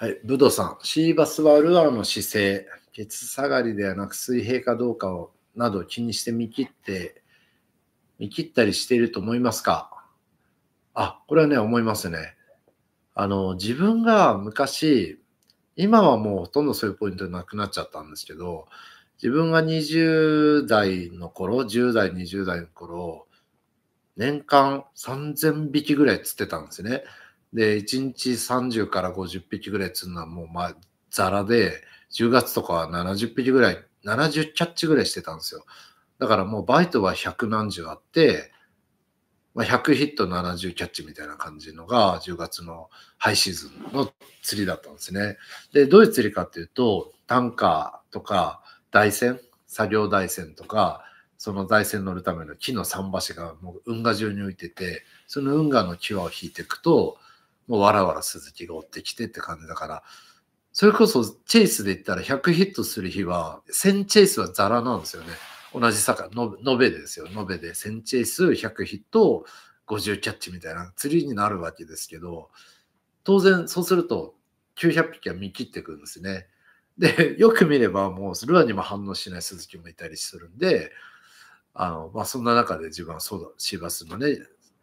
はい、武道さん、シーバスはルアーの姿勢、血下がりではなく水平かどうかをなど気にして見切って、見切ったりしていると思いますかあ、これはね、思いますね。あの、自分が昔、今はもうほとんどそういうポイントなくなっちゃったんですけど、自分が20代の頃、10代、20代の頃、年間3000匹ぐらい釣ってたんですね。で、1日30から50匹ぐらい釣るのはもう、まあ、ザラで、10月とかは70匹ぐらい、70キャッチぐらいしてたんですよ。だからもうバイトは100何十あって、まあ、100ヒット70キャッチみたいな感じのが10月のハイシーズンの釣りだったんですね。で、どういう釣りかっていうと、タンカーとか台船、作業台船とか、その台船乗るための木の桟橋がもう運河中に浮いてて、その運河の際を引いていくと、もうわらわら鈴木が追ってきてって感じだから、それこそチェイスで言ったら100ヒットする日は、1000チェイスはザラなんですよね。同じ坂、延べですよ。延べで1000チェイス、100ヒット、50キャッチみたいな釣りになるわけですけど、当然そうすると900匹は見切ってくるんですね。で、よく見ればもうルアーにも反応しない鈴木もいたりするんで、あの、まあ、そんな中で自分はそうだ、シーバスのね、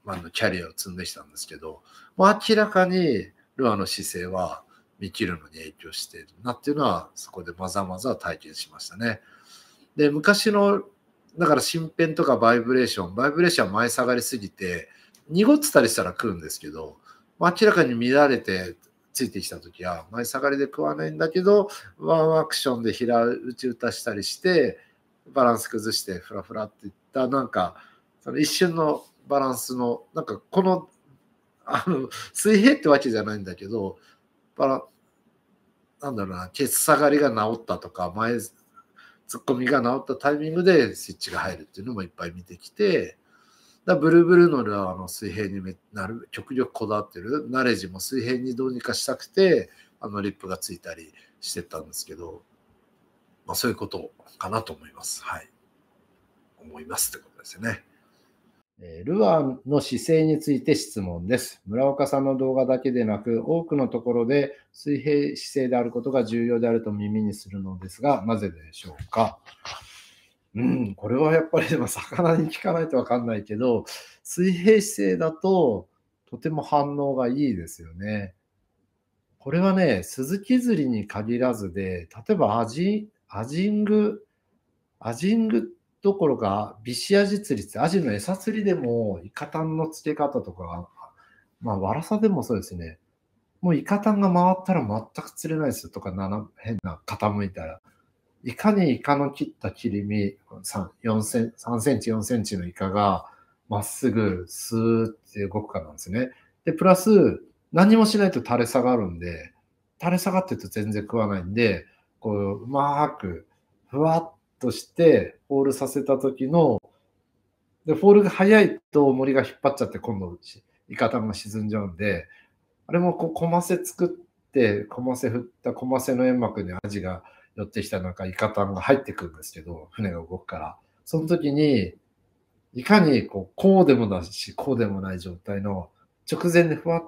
あのキャリアを積んできたんですけど、もう明らかにルアの姿勢は見切るのに影響しているなっていうのは、そこでまざまざ体験しましたね。で、昔の、だから身辺とかバイブレーション、バイブレーションは前下がりすぎて、濁ってたりしたら食うんですけど、明らかに乱れてついてきた時は、前下がりで食わないんだけど、ワンアクションで平打ち打たしたりして、バランス崩してフラフラっていった、なんか、その一瞬のバランスの、なんかこの、あの、水平ってわけじゃないんだけど、バラなんだろうな、ケツ下がりが治ったとか、前、突っ込みが治ったタイミングでスイッチが入るっていうのもいっぱい見てきて、だブルーブルーのあの水平にめなる極力こだわってる、ナレジも水平にどうにかしたくて、あのリップがついたりしてたんですけど、まあ、そういうことかなと思います。はい。思いますってことですよね。ルアーの姿勢について質問です。村岡さんの動画だけでなく、多くのところで水平姿勢であることが重要であると耳にするのですが、なぜでしょうかうん、これはやっぱりでも魚に聞かないとわかんないけど、水平姿勢だととても反応がいいですよね。これはね、鈴木釣りに限らずで、例えばアジアジング、アジングってどころか、ビシアジ釣りって、アジの餌釣りでも、イカタンの付け方とか、まあ、ワラサでもそうですね。もうイカタンが回ったら全く釣れないですよとか、変な傾いたら。いかにイカの切った切り身、3, セン3センチ、4センチのイカが、まっすぐ、スーって動くかなんですね。で、プラス、何もしないと垂れ下がるんで、垂れ下がってると全然食わないんで、こう、うまく、ふわっトしてフォールさせた時の、で、フォールが速いと森が引っ張っちゃって今度、イカタンが沈んじゃうんで、あれもこう、コマセ作って、コマセ振ったコマセの煙幕にアジが寄ってきた中、イカタンが入ってくるんですけど、船が動くから。その時に、いかにこう、こうでもないし、こうでもない状態の直前でふわっ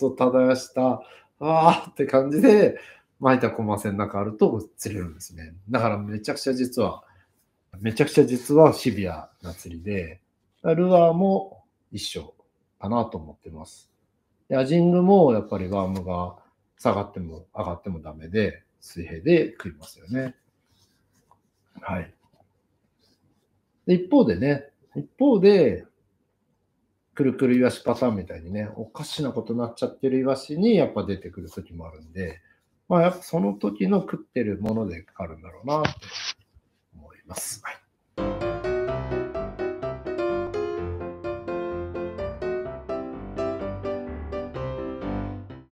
と漂した、わーって感じで、巻いたコマ線の中あると釣れるんですね。だからめちゃくちゃ実は、めちゃくちゃ実はシビアな釣りで、ルアーも一緒かなと思ってます。で、アジングもやっぱりワームが下がっても上がってもダメで、水平で食いますよね。はい。で、一方でね、一方で、くるくるイワシパターンみたいにね、おかしなことになっちゃってるイワシにやっぱ出てくる時もあるんで、まあ、やっぱその時の食ってるものでかかるんだろうなって思います。